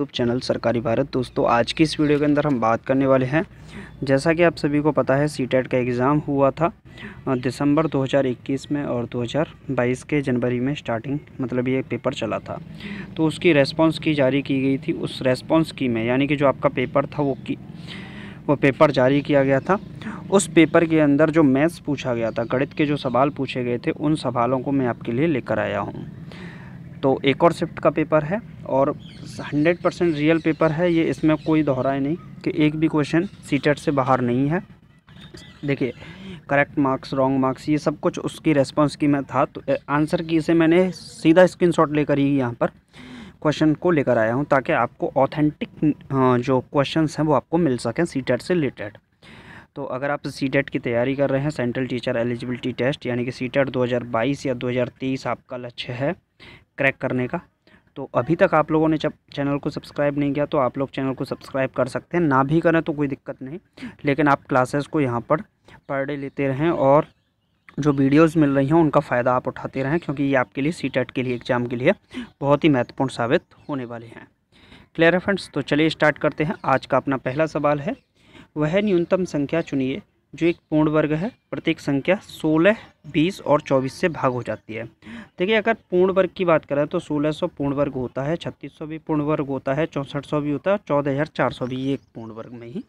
YouTube channel सरकारी भारत दोस्तों आज की इस वीडियो के अंदर हम बात करने वाले हैं जैसा कि आप सभी को पता है सी का एग्ज़ाम हुआ था दिसंबर 2021 में और 2022 के जनवरी में स्टार्टिंग मतलब ये पेपर चला था तो उसकी रेस्पॉन्स की जारी की गई थी उस रेस्पॉन्स की में यानी कि जो आपका पेपर था वो की वो पेपर जारी किया गया था उस पेपर के अंदर जो मैथ्स पूछा गया था गणित के जो सवाल पूछे गए थे उन सवालों को मैं आपके लिए लेकर आया हूँ तो एक और शिफ्ट का पेपर है और 100 परसेंट रियल पेपर है ये इसमें कोई ही नहीं कि एक भी क्वेश्चन सीटेट से बाहर नहीं है देखिए करेक्ट मार्क्स रॉन्ग मार्क्स ये सब कुछ उसकी रेस्पॉन्स की मैं था तो आंसर की इसे मैंने सीधा शॉट लेकर ही यहाँ पर क्वेश्चन को लेकर आया हूँ ताकि आपको ऑथेंटिक जो क्वेश्चन हैं वो आपको मिल सकें सी से रिलेटेड तो अगर आप सी की तैयारी कर रहे हैं सेंट्रल टीचर एलिजिबिलिटी टेस्ट यानी कि सी टेट 2022 या 2023 आपका लक्ष्य है क्रैक करने का तो अभी तक आप लोगों ने जब चैनल को सब्सक्राइब नहीं किया तो आप लोग चैनल को सब्सक्राइब कर सकते हैं ना भी करें तो कोई दिक्कत नहीं लेकिन आप क्लासेस को यहाँ पर पर डे लेते रहें और जो वीडियोस मिल रही हैं उनका फ़ायदा आप उठाते रहें क्योंकि ये आपके लिए सी e के लिए एग्ज़ाम के लिए बहुत ही महत्वपूर्ण साबित होने वाले हैं क्लियर है फ्रेंड्स तो चलिए स्टार्ट करते हैं आज का अपना पहला सवाल है वह न्यूनतम संख्या चुनिए जो एक पूर्ण वर्ग है प्रत्येक संख्या 16, 20 और 24 से भाग हो जाती है देखिए अगर पूर्ण वर्ग की बात करें तो 1600 पूर्ण वर्ग होता है 3600 भी पूर्ण वर्ग होता है सौ भी होता है चौदह हजार भी ये एक पूर्ण वर्ग में ही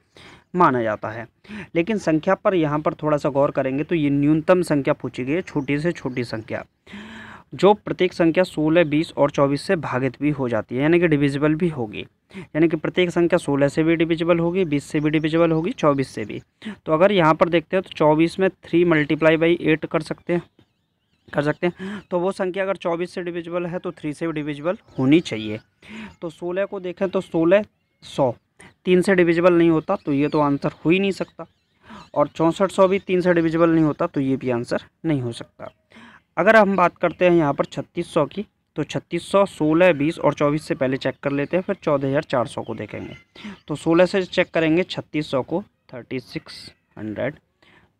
माना जाता है लेकिन संख्या पर यहाँ पर थोड़ा सा गौर करेंगे तो ये न्यूनतम संख्या पूछी गई है छोटी से छोटी संख्या जो प्रत्येक संख्या सोलह बीस और चौबीस से भागित भी हो जाती है यानी कि डिविजिबल भी होगी यानी कि प्रत्येक संख्या सोलह से भी डिविजिबल होगी बीस से भी डिविजिबल होगी चौबीस से भी तो अगर यहाँ पर देखते हैं तो चौबीस में थ्री मल्टीप्लाई बाई एट कर सकते हैं कर सकते हैं तो वो संख्या अगर चौबीस से डिविजिबल है तो थ्री से भी डिविजिबल होनी चाहिए तो सोलह को देखें तो सोलह सौ तीन से डिविजिबल नहीं होता तो ये तो आंसर हो ही नहीं सकता और चौंसठ सौ भी तीन से डिविजिबल नहीं होता तो ये भी आंसर नहीं हो सकता अगर हम बात करते हैं यहाँ पर छत्तीस सौ की तो छत्तीस सौ सोलह बीस और चौबीस से पहले चेक कर लेते हैं फिर चौदह हज़ार चार सौ को देखेंगे तो सोलह से चेक करेंगे छत्तीस सौ को थर्टी सिक्स हंड्रेड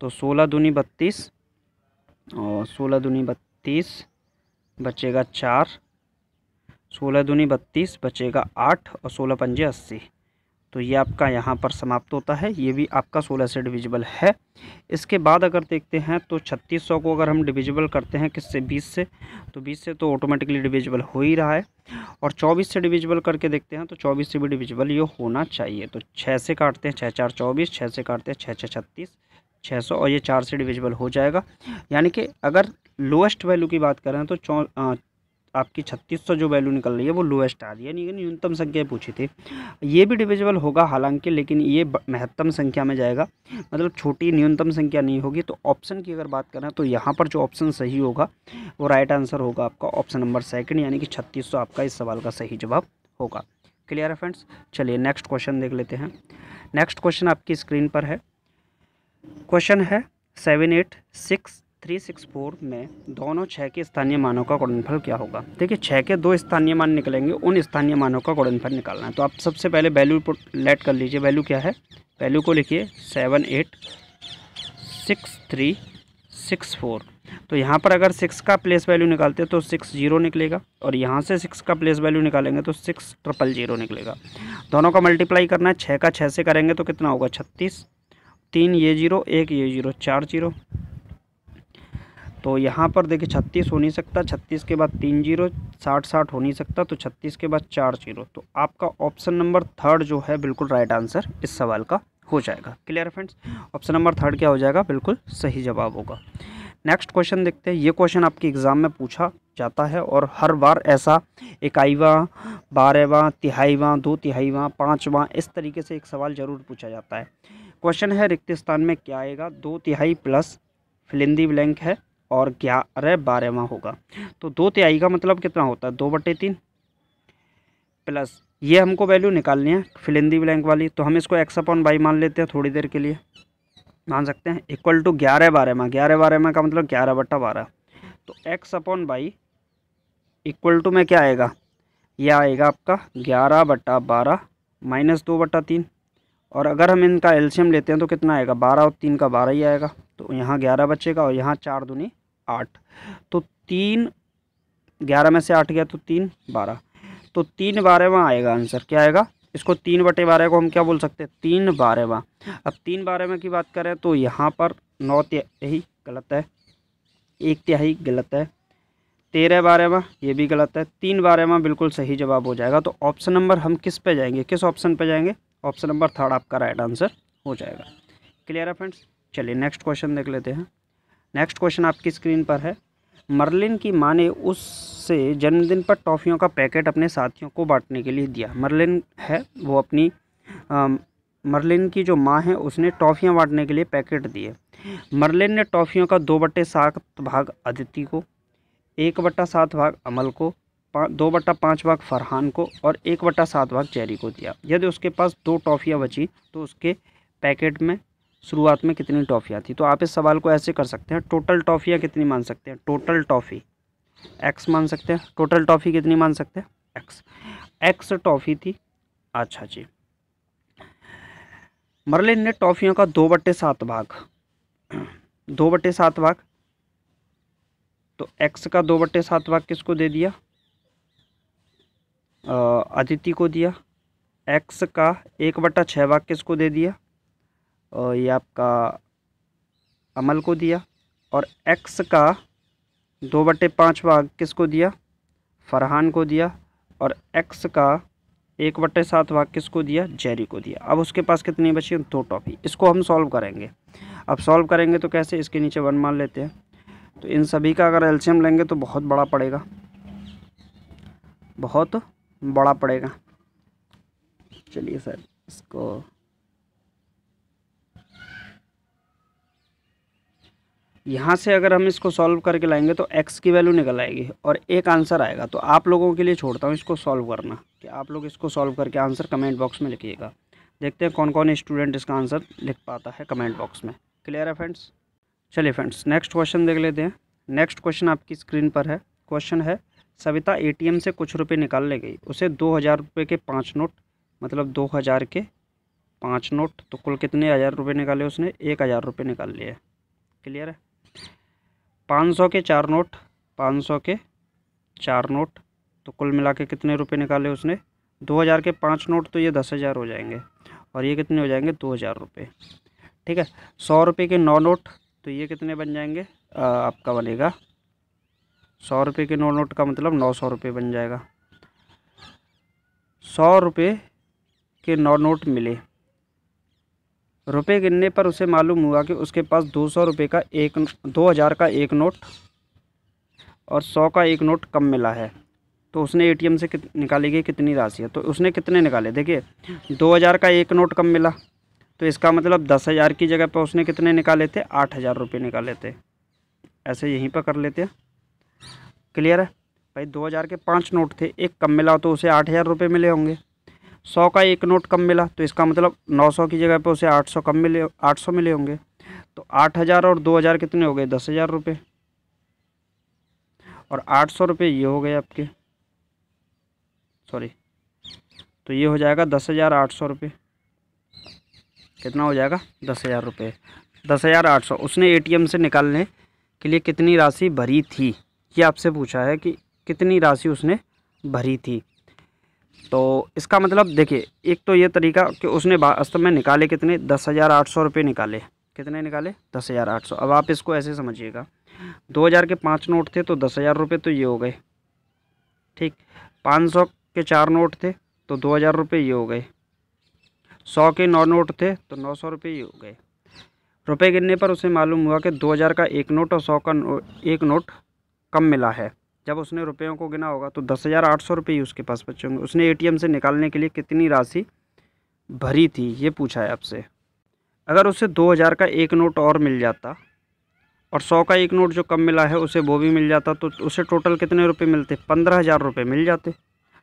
तो सोलह दूनी बत्तीस और सोलह दूनी बत्तीस बचेगा चार सोलह दूनी बत्तीस बचेगा आठ और सोलह पंजे अस्सी तो ये आपका यहाँ पर समाप्त होता है ये भी आपका सोलह से डिविजिबल है इसके बाद अगर देखते हैं तो छत्तीस सौ को अगर हम डिविजिबल करते हैं किससे बीस से तो बीस से तो ऑटोमेटिकली डिविजिबल हो ही रहा है और चौबीस से डिविजिबल करके देखते हैं तो चौबीस से भी डिविजिबल ये होना चाहिए तो छः से काटते हैं छः चार चौबीस छः से काटते हैं छः छः छत्तीस छः सौ और ये चार से डिविजिबल हो जाएगा यानी कि अगर लोएस्ट वैल्यू की बात करें तो आपकी 3600 जो वैल्यू निकल रही है वो लोएस्ट आ रही है यानी न्यूनतम संख्या पूछी थी ये भी डिविजिबल होगा हालांकि लेकिन ये महत्तम संख्या में जाएगा मतलब छोटी न्यूनतम संख्या नहीं होगी तो ऑप्शन की अगर बात करें तो यहाँ पर जो ऑप्शन सही होगा वो राइट आंसर होगा आपका ऑप्शन नंबर सेकेंड यानी कि छत्तीस आपका इस सवाल का सही जवाब होगा क्लियर है फ्रेंड्स चलिए नेक्स्ट क्वेश्चन देख लेते हैं नेक्स्ट क्वेश्चन आपकी स्क्रीन पर है क्वेश्चन है seven eight six three six four में दोनों छः के स्थानीय मानों का गुणनफल क्या होगा देखिए छः के दो स्थानीय मान निकलेंगे उन स्थानीय मानों का गुणनफल निकालना है तो आप सबसे पहले वैल्यू लेट कर लीजिए वैल्यू क्या है वैल्यू को लिखिए seven eight six three six four तो यहाँ पर अगर सिक्स का प्लेस वैल्यू निकालते हैं तो सिक्स जीरो निकलेगा और यहाँ से सिक्स का प्लेस वैल्यू निकालेंगे तो सिक्स ट्रिपल जीरो निकलेगा दोनों का मल्टीप्लाई करना है छः का छः से करेंगे तो कितना होगा छत्तीस तीन ये जीरो एक ये जीरो चार जीरो तो यहाँ पर देखिए छत्तीस हो नहीं सकता छत्तीस के बाद तीन जीरो साठ साठ हो नहीं सकता तो छत्तीस के बाद चार जीरो तो आपका ऑप्शन नंबर थर्ड जो है बिल्कुल राइट आंसर इस सवाल का हो जाएगा clear friends option number third क्या हो जाएगा बिल्कुल सही जवाब होगा नेक्स्ट क्वेश्चन देखते हैं ये क्वेश्चन आपके एग्ज़ाम में पूछा जाता है और हर बार ऐसा इकाईवा बारहवा तिहाईवा दो तिहाईवा पाँचवा इस तरीके से एक सवाल ज़रूर पूछा जाता है क्वेश्चन है रिक्तिस्तान में क्या आएगा दो तिहाई प्लस फिलिंदी ब्लैंक है और ग्यारह बारहवा होगा तो दो तिहाई का मतलब कितना होता है दो बटे तीन प्लस ये हमको वैल्यू निकालनी है फिलिंदी ब्लैंक वाली तो हम इसको एक्स अपॉन बाई मान लेते हैं थोड़ी देर के लिए मान सकते हैं इक्वल टू ग्यारह बारह ग्यारह बारह का मतलब ग्यारह बट्टा बारह तो X upon y equal to में क्या आएगा यह आएगा आपका ग्यारह बट्टा बारह माइनस दो बट्टा तीन और अगर हम इनका एल्शियम लेते हैं तो कितना आएगा बारह और तीन का बारह ही आएगा तो यहाँ ग्यारह बचेगा और यहाँ चार दुनी आठ तो तीन ग्यारह में से आठ गया तो तीन बारह तो तीन बारहवा आएगा आंसर क्या आएगा इसको तीन बटे बारह को हम क्या बोल सकते हैं तीन बारहवा अब तीन बारहवा की बात करें तो यहाँ पर नौ तिहाई गलत है एक तिहाई गलत है तेरह बारहवा ये भी गलत है तीन बारहवा बिल्कुल सही जवाब हो जाएगा तो ऑप्शन नंबर हम किस पे जाएंगे किस ऑप्शन पे जाएंगे ऑप्शन नंबर थर्ड आपका राइट आंसर हो जाएगा क्लियर है फ्रेंड्स चलिए नेक्स्ट क्वेश्चन देख लेते हैं नेक्स्ट क्वेश्चन आपकी स्क्रीन पर है मरलिन की माँ ने उससे जन्मदिन पर टॉफ़ियों का पैकेट अपने साथियों को बांटने के लिए दिया मरलिन है वो अपनी आ, की जो माँ है उसने टॉफ़ियाँ बांटने के लिए पैकेट दिए मरलिन ने टॉफ़ियों का दो बट्टे सात भाग अदिति को एक बट्टा सात भाग अमल को दो बट्टा पाँच भाग फरहान को और एक बट्टा सात भाग चेरी को दिया यदि उसके पास दो टॉफ़ियाँ बची तो उसके पैकेट में शुरुआत में कितनी टॉफ़ियाँ थी तो आप इस सवाल को ऐसे कर सकते हैं टोटल टॉफ़ियाँ कितनी मान सकते हैं टोटल टॉफ़ी एक्स मान सकते हैं टोटल टॉफ़ी कितनी मान सकते हैं एक्स एक्स टॉफ़ी थी अच्छा जी मरलिन ने टॉफ़ियों का दो बट्टे सात भाग दो बट्टे सात भाग तो एक्स का दो बट्टे सात भाग किसको दे दिया अदिति को दिया एक्स का एक बट्टा छः भाग किसको दे दिया ये आपका अमल को दिया और एक्स का दो बटे पाँच भाग किसको दिया फरहान को दिया और एक्स का एक बटे सात भाग किसको दिया जेरी को दिया अब उसके पास कितनी बची दो टॉपी इसको हम सॉल्व करेंगे अब सॉल्व करेंगे तो कैसे इसके नीचे वन मान लेते हैं तो इन सभी का अगर एल्शियम लेंगे तो बहुत बड़ा पड़ेगा बहुत बड़ा पड़ेगा चलिए सर इसको यहाँ से अगर हम इसको सॉल्व करके लाएंगे तो एक्स की वैल्यू निकल आएगी और एक आंसर आएगा तो आप लोगों के लिए छोड़ता हूँ इसको सॉल्व करना कि आप लोग इसको सॉल्व करके आंसर कमेंट बॉक्स में लिखिएगा देखते हैं कौन कौन स्टूडेंट इसका आंसर लिख पाता है कमेंट बॉक्स में क्लियर है फ्रेंड्स चलिए फ्रेंड्स नेक्स्ट क्वेश्चन देख लेते हैं नेक्स्ट क्वेश्चन आपकी स्क्रीन पर है क्वेश्चन है सविता ए से कुछ रुपये निकाल ले गई उसे दो हज़ार रुपये के पाँच नोट मतलब दो हज़ार के पाँच नोट तो कुल कितने हज़ार रुपये निकाले उसने एक हज़ार रुपये निकाल लिए क्लियर है पाँच सौ के चार नोट पाँच सौ के चार नोट तो कुल मिला के कितने रुपए निकाले उसने दो हज़ार के पाँच नोट तो ये दस हज़ार हो जाएंगे और ये कितने हो जाएंगे दो हज़ार रुपये ठीक है सौ रुपये के नौ नोट तो ये कितने बन जाएंगे आ, आपका बनेगा सौ रुपये के नौ नोट का मतलब नौ सौ रुपये बन जाएगा सौ रुपये के नौ नोट मिले रुपए गिनने पर उसे मालूम हुआ कि उसके पास दो सौ रुपये का एक दो हज़ार का एक नोट और सौ का एक नोट कम मिला है तो उसने एटीएम से कित, निकाली गई कितनी राशि है तो उसने कितने निकाले देखिए दो हज़ार का एक नोट कम मिला तो इसका मतलब दस हज़ार की जगह पर उसने कितने निकाले थे आठ हज़ार रुपये निकाले थे ऐसे यहीं पर कर लेते हैं क्लियर है भाई दो हज़ार के पाँच नोट थे एक कम मिला तो उसे आठ हज़ार रुपये मिले होंगे सौ का एक नोट कम मिला तो इसका मतलब नौ सौ की जगह पे उसे आठ सौ कम मिले आठ सौ मिले होंगे तो आठ हज़ार और दो हज़ार कितने हो गए दस हज़ार रुपये और आठ सौ रुपये ये हो गए आपके सॉरी तो ये हो जाएगा दस हज़ार आठ सौ रुपये कितना हो जाएगा दस हज़ार रुपये दस हज़ार आठ सौ उसने एम से निकालने के लिए कितनी राशि भरी थी ये आपसे पूछा है कि कितनी राशि उसने भरी थी तो इसका मतलब देखिए एक तो ये तरीका कि उसने वास्तव में निकाले कितने दस हज़ार आठ सौ रुपये निकाले कितने निकाले दस हज़ार आठ सौ अब आप इसको ऐसे समझिएगा दो हज़ार के पाँच नोट थे तो दस हज़ार रुपये तो ये हो गए ठीक पाँच सौ के चार नोट थे तो दो हज़ार रुपये ये हो गए सौ के नौ नोट थे तो नौ सौ रुपये ये हो गए रुपये गिनने पर उसे मालूम हुआ कि दो हज़ार का एक नोट और सौ का नो, एक नोट कम मिला है जब उसने रुपयों को गिना होगा तो दस हज़ार आठ सौ रुपये ही उसके पास बचे होंगे उसने एटीएम से निकालने के लिए कितनी राशि भरी थी ये पूछा है आपसे अगर उसे दो हज़ार का एक नोट और मिल जाता और सौ का एक नोट जो कम मिला है उसे वो भी मिल जाता तो उसे टोटल कितने रुपये मिलते पंद्रह हज़ार रुपये मिल जाते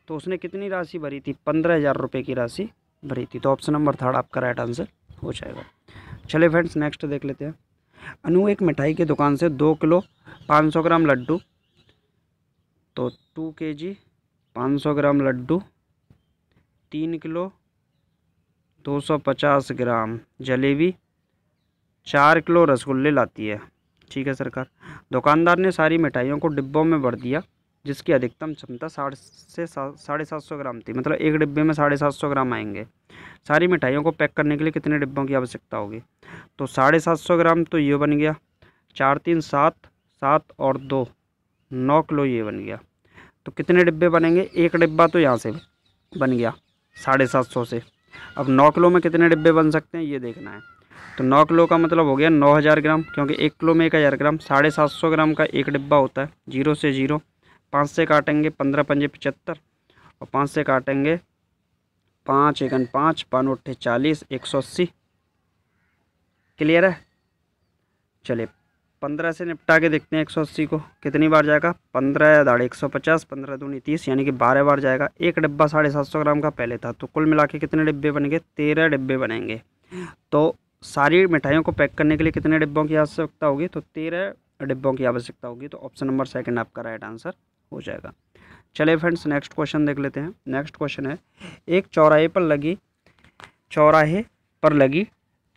तो उसने कितनी राशि भरी थी पंद्रह हज़ार रुपये की राशि भरी थी तो ऑप्शन नंबर थर्ड आपका राइट आंसर हो जाएगा चले फ्रेंड्स नेक्स्ट देख लेते हैं अनु एक मिठाई की दुकान से दो किलो पाँच सौ ग्राम लड्डू तो टू के जी पाँच सौ ग्राम लड्डू तीन किलो दो सौ पचास ग्राम जलेबी चार किलो रसगुल्ले लाती है ठीक है सरकार दुकानदार ने सारी मिठाइयों को डिब्बों में भर दिया जिसकी अधिकतम क्षमता साठ से साढ़े सात सौ ग्राम थी मतलब एक डिब्बे में साढ़े सात सौ ग्राम आएंगे सारी मिठाइयों को पैक करने के लिए कितने डिब्बों की आवश्यकता होगी तो साढ़े सात सौ ग्राम तो ये बन गया चार तीन सात सात और दो नौ किलो ये बन गया तो कितने डिब्बे बनेंगे एक डिब्बा तो यहाँ से बन गया साढ़े सात सौ से अब नौ किलो में कितने डिब्बे बन सकते हैं ये देखना है तो नौ किलो का मतलब हो गया नौ हज़ार ग्राम क्योंकि एक किलो में एक हज़ार ग्राम साढ़े सात सौ ग्राम का एक डिब्बा होता है जीरो से जीरो पाँच से काटेंगे पंद्रह पंजे पचहत्तर और पाँच से काटेंगे पाँच एकन पाँच उठे चालीस एक सौ अस्सी क्लियर है चलिए पंद्रह से निपटा के देखते हैं एक सौ अस्सी को कितनी बार जाएगा पंद्रह दाढ़े एक सौ पचास पंद्रह दूनी तीस यानी कि बारह बार जाएगा एक डिब्बा साढ़े सात सौ ग्राम का पहले था तो कुल मिला के कितने डिब्बे बनेंगे तेरह डिब्बे बनेंगे तो सारी मिठाइयों को पैक करने के लिए कितने डिब्बों की आवश्यकता होगी तो तेरह डिब्बों की आवश्यकता होगी तो ऑप्शन नंबर सेकेंड आपका राइट आंसर हो जाएगा चले फ्रेंड्स नेक्स्ट क्वेश्चन देख लेते हैं नेक्स्ट क्वेश्चन है एक चौराहे पर लगी चौराहे पर लगी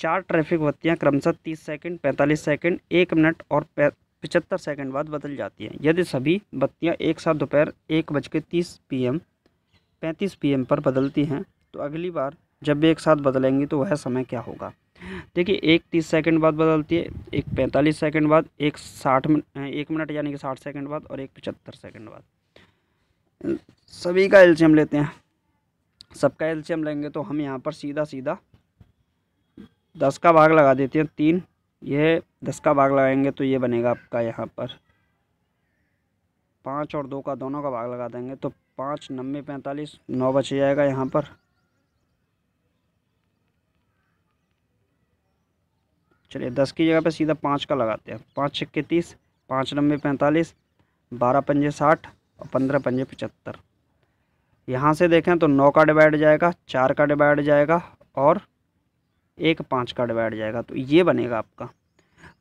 चार ट्रैफिक बत्तियाँ क्रमशः तीस सेकेंड पैंतालीस सेकेंड एक मिनट और पचहत्तर सेकेंड बाद बदल जाती हैं यदि सभी बत्तियाँ एक साथ दोपहर एक बज के तीस पी एम पैंतीस पी एम पर बदलती हैं तो अगली बार जब भी एक साथ बदलेंगी तो वह समय क्या होगा देखिए एक तीस सेकंड बाद बदलती है एक पैंतालीस सेकंड बाद एक साठ एक मिनट यानी कि साठ सेकंड बाद और एक पचहत्तर सेकंड बाद सभी का एल्शियम लेते हैं सबका एल्शियम लेंगे तो हम यहाँ पर सीधा सीधा दस का भाग लगा देते हैं तीन ये दस का भाग लगाएंगे तो ये बनेगा आपका यहाँ पर पाँच और दो का दोनों का भाग लगा देंगे तो पाँच नब्बे पैंतालीस नौ बच जाएगा यहाँ पर चलिए दस की जगह पे सीधा पाँच का लगाते हैं पाँच छक्के तीस पाँच नब्बे पैंतालीस बारह पंजे साठ और पंद्रह पंजे पचहत्तर यहाँ से देखें तो नौ का डिवाइड जाएगा चार का डिवाइड जाएगा और एक पाँच का डिवाइड जाएगा तो ये बनेगा आपका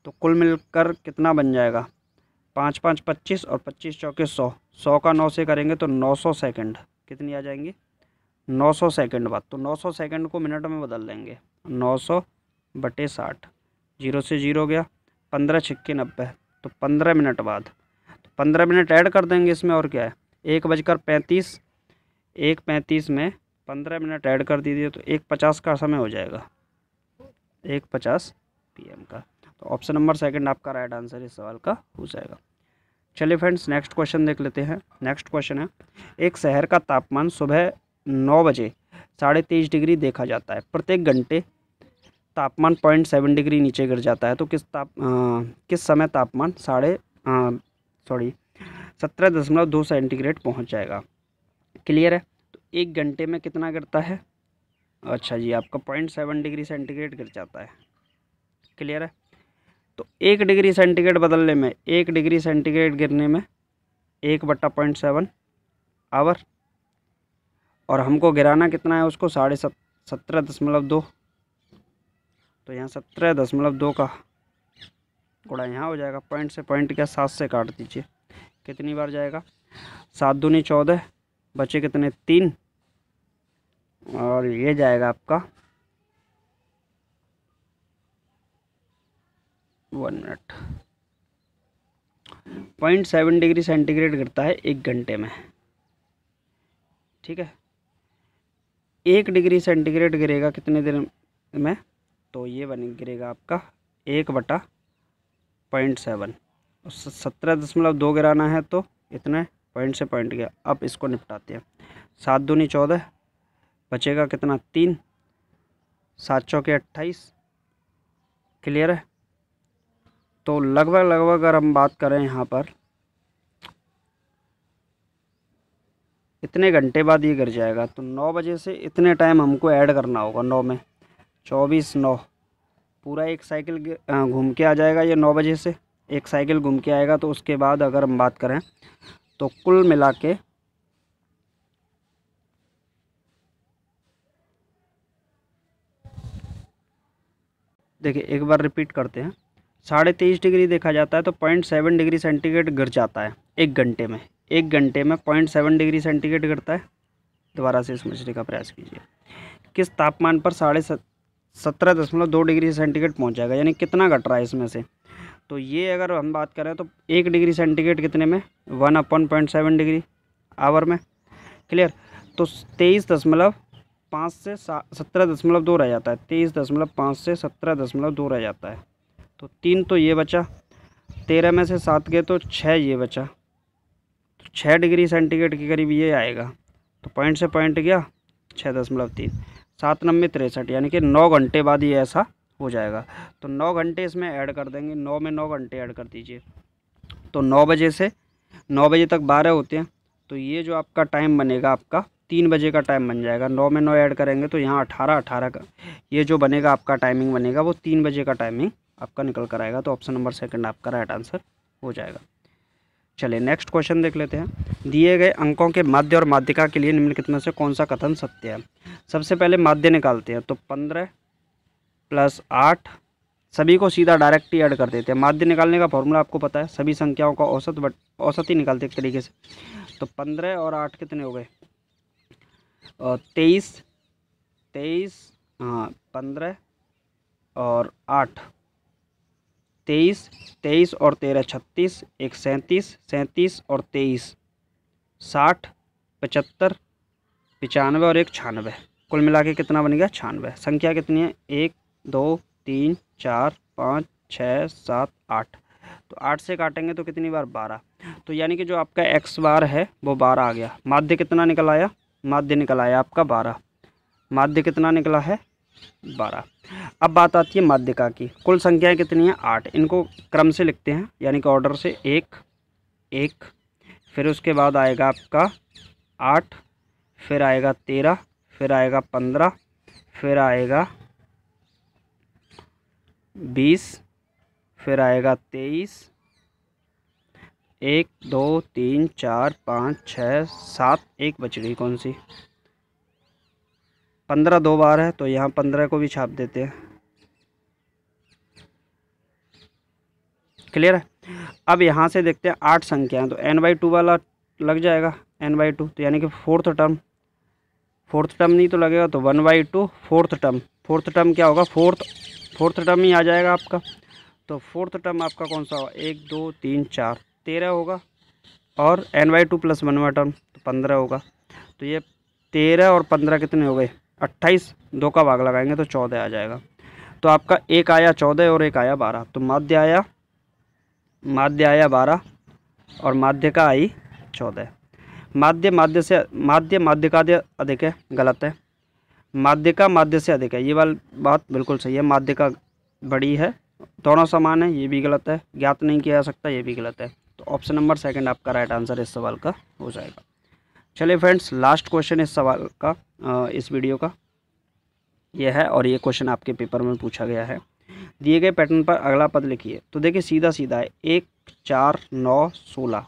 तो कुल मिलकर कितना बन जाएगा पाँच पाँच पच्चीस और पच्चीस चौके सौ सौ का नौ से करेंगे तो नौ सौ सेकेंड कितनी आ जाएंगी नौ सौ सेकेंड बाद तो नौ सौ सेकेंड को मिनट में बदल देंगे नौ सौ बटे साठ जीरो से जीरो गया पंद्रह छिक्के नब्बे तो पंद्रह मिनट बाद तो पंद्रह मिनट ऐड कर देंगे इसमें और क्या है एक बजकर पैंतीस एक पैंतीस में पंद्रह मिनट ऐड कर दीजिए तो एक पचास का समय हो जाएगा एक पचास पी का तो ऑप्शन नंबर सेकंड आपका राइट आंसर इस सवाल का हो जाएगा चलिए फ्रेंड्स नेक्स्ट क्वेश्चन देख लेते हैं नेक्स्ट क्वेश्चन है एक शहर का तापमान सुबह नौ बजे साढ़े तेईस डिग्री देखा जाता है प्रत्येक घंटे तापमान पॉइंट सेवन डिग्री नीचे गिर जाता है तो किस ताप आ, किस समय तापमान साढ़े सॉरी सत्रह दशमलव दो सेंटीग्रेड पहुँच जाएगा क्लियर है तो एक घंटे में कितना गिरता है अच्छा जी आपका पॉइंट सेवन डिग्री सेंटीग्रेड गिर जाता है क्लियर है तो एक डिग्री सेंटीग्रेड बदलने में एक डिग्री सेंटीग्रेड गिरने में एक बट्टा पॉइंट सेवन आवर और हमको गिराना कितना है उसको साढ़े सत सत्रह दशमलव दो तो यहाँ सत्रह दशमलव दो का गुड़ा यहाँ हो जाएगा पॉइंट से पॉइंट क्या सात से काट दीजिए कितनी बार जाएगा सात दूनी चौदह बचे कितने तीन और ये जाएगा आपका one minute point seven degree centigrade करता है एक घंटे में ठीक है एक डिग्री सेंटीग्रेड गिरेगा कितने दिन में तो ये बने गिरेगा आपका एक बटा पॉइंट सेवन और सत्रह दशमलव दो गिराना है तो इतने पॉइंट से पॉइंट गया अब इसको निपटाते हैं सात दूनी चौदह बचेगा कितना तीन सात सौ के अट्ठाईस क्लियर है तो लगभग लगभग अगर हम बात करें यहाँ पर इतने घंटे बाद ये गिर जाएगा तो नौ बजे से इतने टाइम हमको ऐड करना होगा नौ में चौबीस नौ पूरा एक साइकिल घूम के आ जाएगा ये नौ बजे से एक साइकिल घूम के आएगा तो उसके बाद अगर हम बात करें तो कुल मिला के देखिए एक बार रिपीट करते हैं साढ़े तेईस डिग्री देखा जाता है तो पॉइंट सेवन डिग्री सेंटीग्रेड गिर जाता है एक घंटे में एक घंटे में पॉइंट सेवन डिग्री सेंटीग्रेड गिरता है दोबारा से समझने का प्रयास कीजिए किस तापमान पर साढ़े सत्रह दशमलव दो डिग्री सेंटीग्रेड पहुँच जाएगा यानी कितना घट रहा है इसमें से तो ये अगर हम बात करें तो एक डिग्री सेंटीग्रेड कितने में one upon point seven degree hour में क्लियर तो तेईस दशमलव पाँच से सत्रह दशमलव दो रह जाता है तेईस दशमलव पाँच से सत्रह दशमलव दो रह जाता है तो तीन तो ये बचा तेरह में से सात गए तो छः ये बचा तो छः डिग्री सेंटीग्रेड के करीब ये आएगा तो पॉइंट से पॉइंट गया छः दशमलव तीन सात नब्बे तिरसठ यानी कि नौ घंटे बाद ये ऐसा हो जाएगा तो नौ घंटे इसमें ऐड कर देंगे नौ में नौ घंटे ऐड कर दीजिए तो नौ बजे से नौ बजे तक बारह होते हैं तो ये जो आपका टाइम बनेगा आपका तीन बजे का टाइम बन जाएगा नौ में नौ ऐड करेंगे तो यहाँ अठारह अठारह का ये जो बनेगा आपका टाइमिंग बनेगा वो तीन बजे का टाइमिंग आपका निकल कर आएगा तो ऑप्शन नंबर सेकंड आपका राइट आंसर हो जाएगा चलिए नेक्स्ट क्वेश्चन देख लेते हैं दिए गए अंकों के माध्य और माध्यिका के लिए निम्नलिखित में से कौन सा कथन सत्य है सबसे पहले माध्य निकालते हैं तो पंद्रह प्लस आठ सभी को सीधा डायरेक्ट ही ऐड कर देते हैं माध्य निकालने का फॉर्मूला आपको पता है सभी संख्याओं का औसत बट औसत ही निकालते एक तरीके से तो पंद्रह और आठ कितने हो गए और तेईस तेईस हाँ पंद्रह और आठ तेईस तेईस और तेरह छत्तीस एक सैंतीस सैंतीस और तेईस साठ पचहत्तर पचानवे और एक छानवे कुल मिला के कितना बनेगा छानवे संख्या कितनी है एक दो तीन चार पाँच छः सात आठ तो आठ से काटेंगे तो कितनी बार बारह तो यानी कि जो आपका एक्स बार है वो बारह आ गया माध्य कितना निकल आया माध्य निकला है आपका बारह माध्य कितना निकला है बारह अब बात आती है माध्यिका की कुल संख्याएं कितनी हैं आठ इनको क्रम से लिखते हैं यानी कि ऑर्डर से एक एक फिर उसके बाद आएगा आपका आठ फिर आएगा तेरह फिर आएगा पंद्रह फिर आएगा बीस फिर आएगा तेईस एक दो तीन चार पाँच छः सात एक बच गई कौन सी पंद्रह दो बार है तो यहाँ पंद्रह को भी छाप देते हैं क्लियर है अब यहाँ से देखते हैं आठ संख्याएं तो एन बाई टू वाला लग जाएगा एन बाई टू तो यानी कि फोर्थ टर्म फोर्थ टर्म नहीं तो लगेगा तो one by two fourth term fourth term क्या होगा फोर्थ फोर्थ टर्म ही आ जाएगा आपका तो फोर्थ टर्म आपका कौन सा होगा एक दो तीन चार तेरह होगा और n y two plus one y term तो पंद्रह होगा तो ये तेरह और पंद्रह कितने हो गए अट्ठाईस दो का भाग लगाएंगे तो चौदह आ जाएगा तो आपका एक आया चौदह और एक आया बारह तो माध्य आया माध्य आया बारह और माध्य का आई चौदह माध्य माध्य से माध्य माध्य का अधिक है गलत है माध्य का माध्य से अधिक है ये वाल बात बिल्कुल सही है माध्य का बड़ी है दोनों समान है ये भी गलत है ज्ञात नहीं किया जा सकता ये भी गलत है तो ऑप्शन नंबर सेकंड आपका राइट आंसर इस सवाल का हो जाएगा चलिए फ्रेंड्स लास्ट क्वेश्चन इस सवाल का इस वीडियो का यह है और ये क्वेश्चन आपके पेपर में पूछा गया है दिए गए पैटर्न पर अगला पद लिखिए तो देखिए सीधा सीधा है एक चार नौ सोलह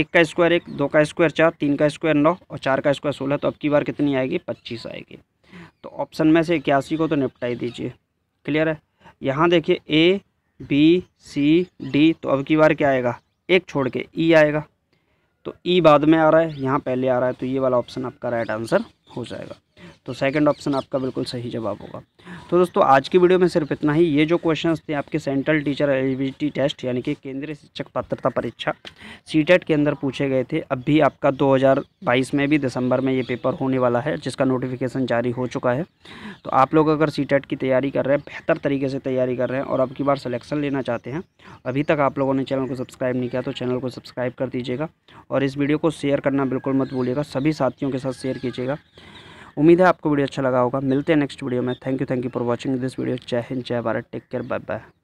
एक का स्क्वायर एक दो का स्क्वायर चार तीन का स्क्वायर नौ और चार का स्क्वायर सोलह तो अब की बार कितनी आएगी पच्चीस आएगी तो ऑप्शन में से इक्यासी को तो निपटाई दीजिए क्लियर है यहाँ देखिए ए बी सी डी तो अब की बार क्या आएगा एक छोड़ के ई e आएगा तो ई e बाद में आ रहा है यहाँ पहले आ रहा है तो ये वाला ऑप्शन आपका राइट आंसर हो जाएगा तो सेकंड ऑप्शन आपका बिल्कुल सही जवाब होगा तो दोस्तों आज की वीडियो में सिर्फ इतना ही ये जो क्वेश्चन थे आपके सेंट्रल टीचर एलिजिबिलिटी टेस्ट यानी कि केंद्रीय शिक्षक पात्रता परीक्षा सी e के अंदर पूछे गए थे अब भी आपका 2022 में भी दिसंबर में ये पेपर होने वाला है जिसका नोटिफिकेशन जारी हो चुका है तो आप लोग अगर सी e की तैयारी कर रहे हैं बेहतर तरीके से तैयारी कर रहे हैं और अब की बार सलेक्शन लेना चाहते हैं अभी तक आप लोगों ने चैनल को सब्सक्राइब नहीं किया तो चैनल को सब्सक्राइब कर दीजिएगा और इस वीडियो को शेयर करना बिल्कुल मत भूलिएगा सभी साथियों के साथ शेयर कीजिएगा उम्मीद है आपको वीडियो अच्छा लगा होगा मिलते हैं नेक्स्ट वीडियो में thank you thank you for watching this video जय हिंद जय Bharat take care bye bye